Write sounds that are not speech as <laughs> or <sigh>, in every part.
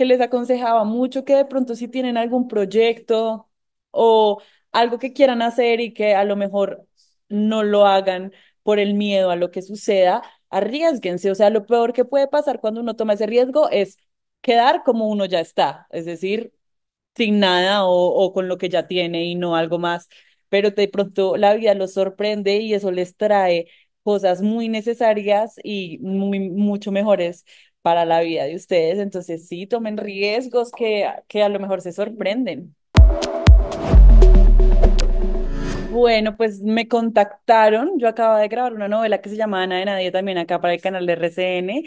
que les aconsejaba mucho que de pronto si tienen algún proyecto o algo que quieran hacer y que a lo mejor no lo hagan por el miedo a lo que suceda, arriesguense. O sea, lo peor que puede pasar cuando uno toma ese riesgo es quedar como uno ya está, es decir, sin nada o, o con lo que ya tiene y no algo más. Pero de pronto la vida los sorprende y eso les trae cosas muy necesarias y muy, mucho mejores para la vida de ustedes. Entonces sí, tomen riesgos que, que a lo mejor se sorprenden. Bueno, pues me contactaron. Yo acababa de grabar una novela que se llama Ana de Nadie también acá para el canal de RCN.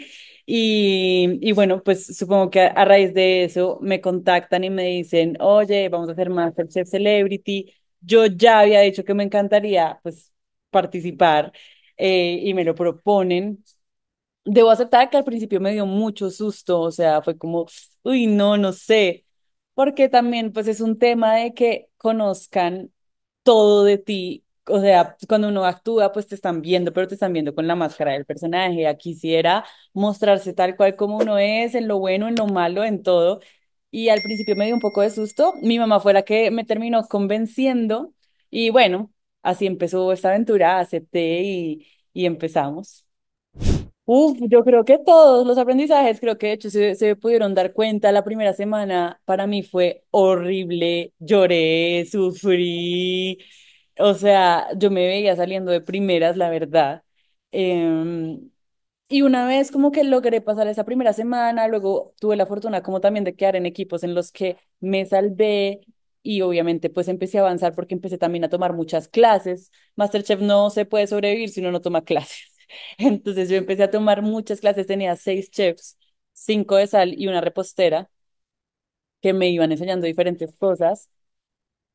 Y, bueno, pues supongo que a, raíz de eso me contactan y me dicen, oye, vamos a hacer Masterchef Celebrity. Yo ya había dicho que me encantaría pues participar eh, y me lo proponen. Debo aceptar que al principio me dio mucho susto, o sea, fue como, uy, no, no sé, porque también pues es un tema de que conozcan todo de ti, o sea, cuando uno actúa pues te están viendo, pero te están viendo con la máscara del personaje, quisiera mostrarse tal cual como uno es, en lo bueno, en lo malo, en todo, y al principio me dio un poco de susto, mi mamá fue la que me terminó convenciendo y bueno, así empezó esta aventura, acepté y, y empezamos. Uf, yo creo que todos los aprendizajes, creo que de hecho se, pudieron dar cuenta. La primera semana para mí fue horrible, lloré, sufrí. O sea, yo me veía saliendo de primeras, la verdad. Em, y una vez como que logré pasar esa primera semana, luego tuve la fortuna como también de quedar en equipos en los que me salvé y obviamente pues empecé a avanzar porque empecé también a tomar muchas clases. MasterChef no se puede sobrevivir si uno no toma clases. <laughs> Entonces yo empecé a tomar muchas clases, tenía seis chefs, cinco de sal y una repostera que me iban enseñando diferentes cosas.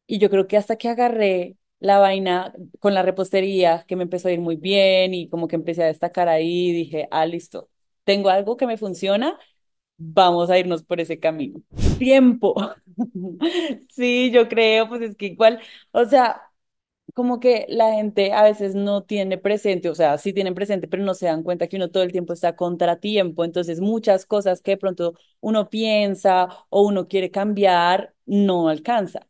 Y yo creo que hasta que agarré la vaina con la repostería, que me empezó a ir muy bien y como que empecé a destacar ahí, dije, ah, listo, tengo algo que me funciona, vamos a irnos por ese camino. <laughs> Tiempo. <laughs> sí, yo creo, pues es que igual, o sea, como que la gente a veces no tiene presente, o sea, sí tienen presente, pero no se dan cuenta que uno todo el tiempo está contratiempo, entonces muchas cosas que de pronto uno piensa o uno quiere cambiar, no alcanza.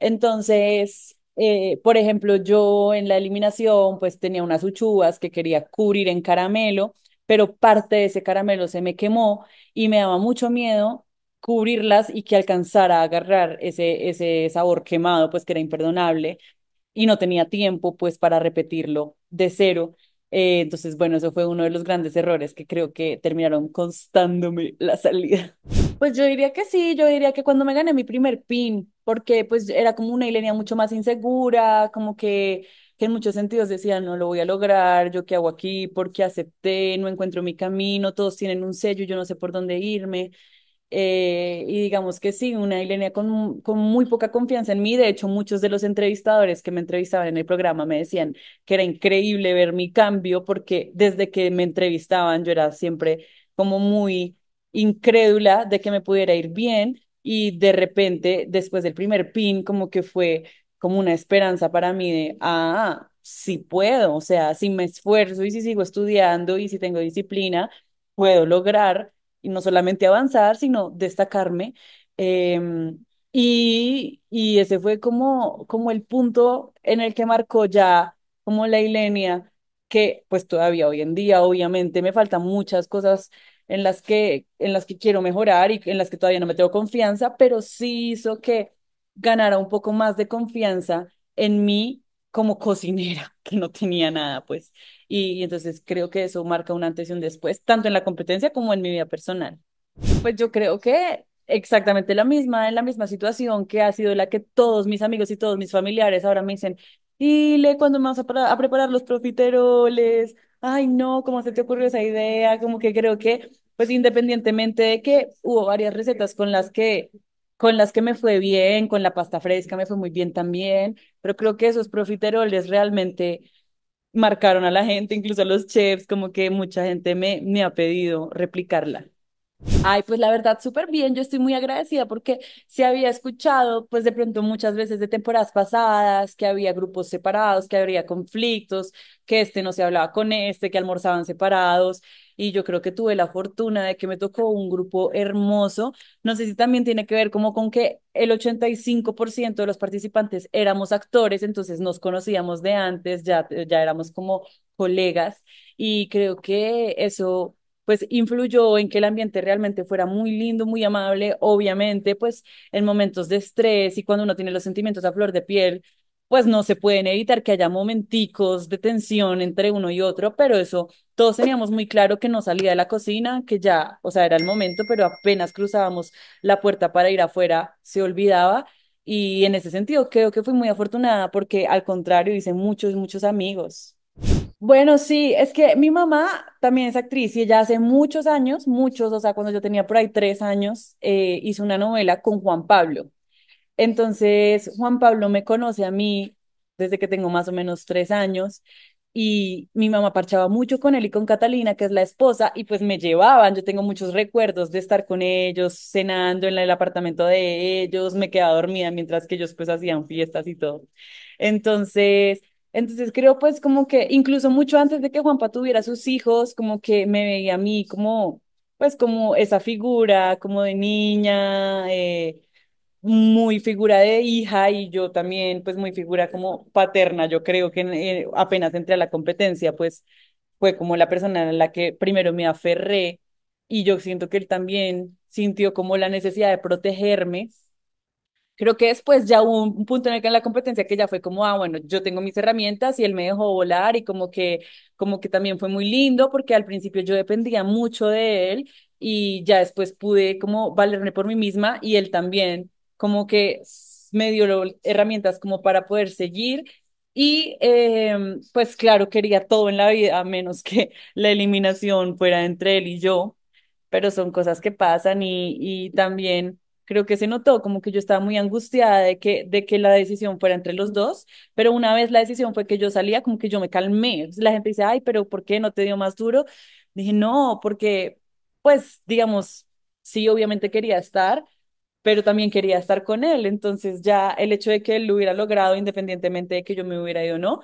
Entonces, eh, por ejemplo, yo en la eliminación pues tenía unas uchuvas que quería cubrir en caramelo, pero parte de ese caramelo se me quemó y me daba mucho miedo cubrirlas y que alcanzara a agarrar ese, ese sabor quemado, pues que era imperdonable y no tenía tiempo pues para repetirlo de cero. Eh, entonces, bueno, eso fue uno de los grandes errores que creo que terminaron constándome la salida. Pues yo diría que sí, yo diría que cuando me gané mi primer pin, porque pues era como una Ilenia mucho más insegura, como que, que en muchos sentidos decía, no lo voy a lograr, yo qué hago aquí, porque acepté, no encuentro mi camino, todos tienen un sello, yo no sé por dónde irme. Eh, y digamos que sí, una Ilenia con, con, muy poca confianza en mí. De hecho, muchos de los entrevistadores que me entrevistaban en el programa me decían que era increíble ver mi cambio porque desde que me entrevistaban yo era siempre como muy incrédula de que me pudiera ir bien y de repente, después del primer pin, como que fue como una esperanza para mí de, ah, sí puedo, o sea, si me esfuerzo y si sigo estudiando y si tengo disciplina, puedo lograr y no solamente avanzar, sino destacarme. Em, y, ese fue como, como el punto en el que marcó ya como la Ilenia, que pues todavía hoy en día obviamente me faltan muchas cosas en las que, en las que quiero mejorar y en las que todavía no me tengo confianza, pero sí hizo que ganara un poco más de confianza en mí como cocinera, que no tenía nada, pues. Y, entonces creo que eso marca un antes y un después, tanto en la competencia como en mi vida personal. Pues yo creo que exactamente la misma, en la misma situación que ha sido la que todos mis amigos y todos mis familiares ahora me dicen, y le cuando me vas a preparar los profiteroles, ay no, ¿cómo se te ocurrió esa idea? Como que creo que, pues independientemente de que hubo varias recetas con las que con las que me fue bien, con la pasta fresca me fue muy bien también, pero creo que esos profiteroles realmente marcaron a la gente, incluso a los chefs, como que mucha gente me, ha pedido replicarla. Ay, pues la verdad, súper bien, yo estoy muy agradecida porque se había escuchado, pues de pronto muchas veces de temporadas pasadas, que había grupos separados, que habría conflictos, que este no se hablaba con este, que almorzaban separados, y yo creo que tuve la fortuna de que me tocó un grupo hermoso. No sé si también tiene que ver como con que el 85% de los participantes éramos actores, entonces nos conocíamos de antes, ya, ya éramos como colegas y creo que eso pues influyó en que el ambiente realmente fuera muy lindo, muy amable, obviamente, pues en momentos de estrés y cuando uno tiene los sentimientos a flor de piel, pues no se pueden evitar que haya momenticos de tensión entre uno y otro, pero eso todos teníamos muy claro que no salía de la cocina, que ya, o sea, era el momento, pero apenas cruzábamos la puerta para ir afuera, se olvidaba. Y en ese sentido creo que fui muy afortunada porque al contrario hice muchos, muchos amigos. Bueno, sí, es que mi mamá también es actriz y ella hace muchos años, muchos, o sea, cuando yo tenía por ahí tres años, eh, hizo una novela con Juan Pablo. Entonces, Juan Pablo me conoce a mí desde que tengo más o menos tres años y mi mamá parchaba mucho con él y con Catalina, que es la esposa, y pues me llevaban, yo tengo muchos recuerdos de estar con ellos, cenando en el apartamento de ellos, me quedaba dormida mientras que ellos pues hacían fiestas y todo. Entonces, entonces creo pues como que incluso mucho antes de que Juan Pablo tuviera sus hijos, como que me veía a mí como pues como esa figura, como de niña, eh, muy figura de hija y yo también pues muy figura como paterna. Yo creo que eh, apenas entré a la competencia pues fue como la persona en la que primero me aferré y yo siento que él también sintió como la necesidad de protegerme. Creo que después ya hubo un punto en el que en la competencia que ya fue como, ah, bueno, yo tengo mis herramientas y él me dejó volar y como que, como que también fue muy lindo porque al principio yo dependía mucho de él y ya después pude como valerme por mí misma y él también como que me dio herramientas como para poder seguir y eh, pues claro, quería todo en la vida, a menos que <laughs> la eliminación fuera entre él y yo, pero son cosas que pasan y, y también creo que se notó como que yo estaba muy angustiada de que, de que la decisión fuera entre los dos, pero una vez la decisión fue que yo salía, como que yo me calmé. La gente dice, ay, pero ¿por qué no te dio más duro? Dije, no, porque pues digamos, sí, obviamente quería estar, pero también quería estar con él. Entonces ya el hecho de que él lo hubiera logrado, independientemente de que yo me hubiera ido o no,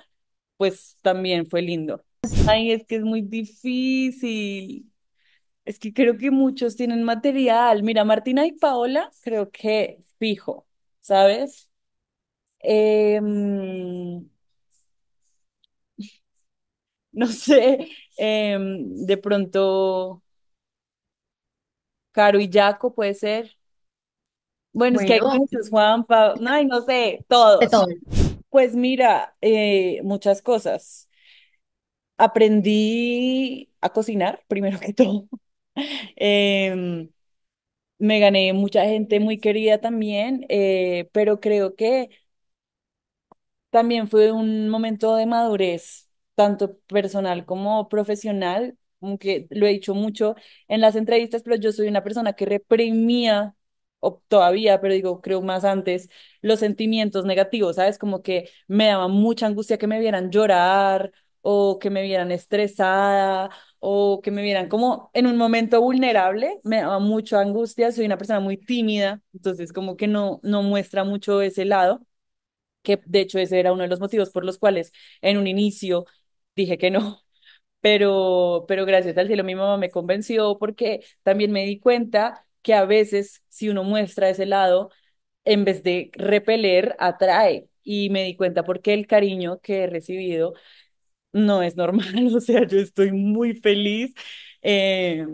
pues también fue lindo. Ay, es que es muy difícil. Es que creo que muchos tienen material. Mira, Martina y Paola, creo que fijo, ¿sabes? Em, <laughs> no sé, em, de pronto, Caro y Jaco puede ser. Bueno, es que hay muchos, Juan no sé, todos. Pues mira, eh, muchas cosas. Aprendí a cocinar, <laughs> primero que todo. Em, me gané mucha gente muy querida también, eh, pero creo que también fue un momento de madurez, tanto personal como profesional, aunque lo he dicho mucho en las entrevistas, pero yo soy una persona que reprimía o todavía, pero digo, creo más antes, los sentimientos negativos, ¿sabes? Como que me daba mucha angustia que me vieran llorar o que me vieran estresada o que me vieran como en un momento vulnerable, me daba mucha angustia, soy una persona muy tímida, entonces como que no, no muestra mucho ese lado, que de hecho ese era uno de los motivos por los cuales en un inicio dije que no, <laughs> pero, pero gracias al cielo mi mamá me convenció porque también me di cuenta que a veces si uno muestra ese lado, en vez de repeler, atrae. Y me di cuenta porque el cariño que he recibido no es normal, <laughs> o sea, yo estoy muy feliz. Eh,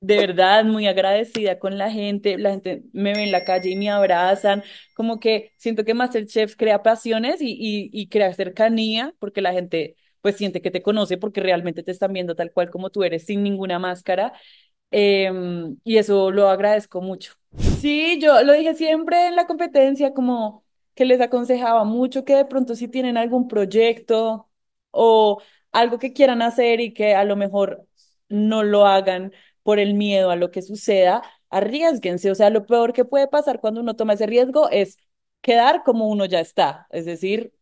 de verdad, muy agradecida con la gente, la gente me ve en la calle y me abrazan, como que siento que Masterchef crea pasiones y, y, y crea cercanía, porque la gente pues siente que te conoce porque realmente te están viendo tal cual como tú eres, sin ninguna máscara. Eh, y eso lo agradezco mucho. Sí, yo lo dije siempre en la competencia, como que les aconsejaba mucho que de pronto si tienen algún proyecto o algo que quieran hacer y que a lo mejor no lo hagan por el miedo a lo que suceda, arriesguense. O sea, lo peor que puede pasar cuando uno toma ese riesgo es quedar como uno ya está, es decir,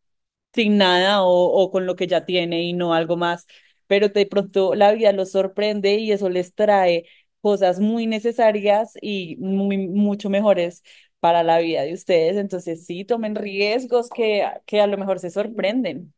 sin nada o, o con lo que ya tiene y no algo más. Pero de pronto la vida los sorprende y eso les trae cosas muy necesarias y muy, mucho mejores para la vida de ustedes. Entonces, sí, tomen riesgos que, que a lo mejor se sorprenden.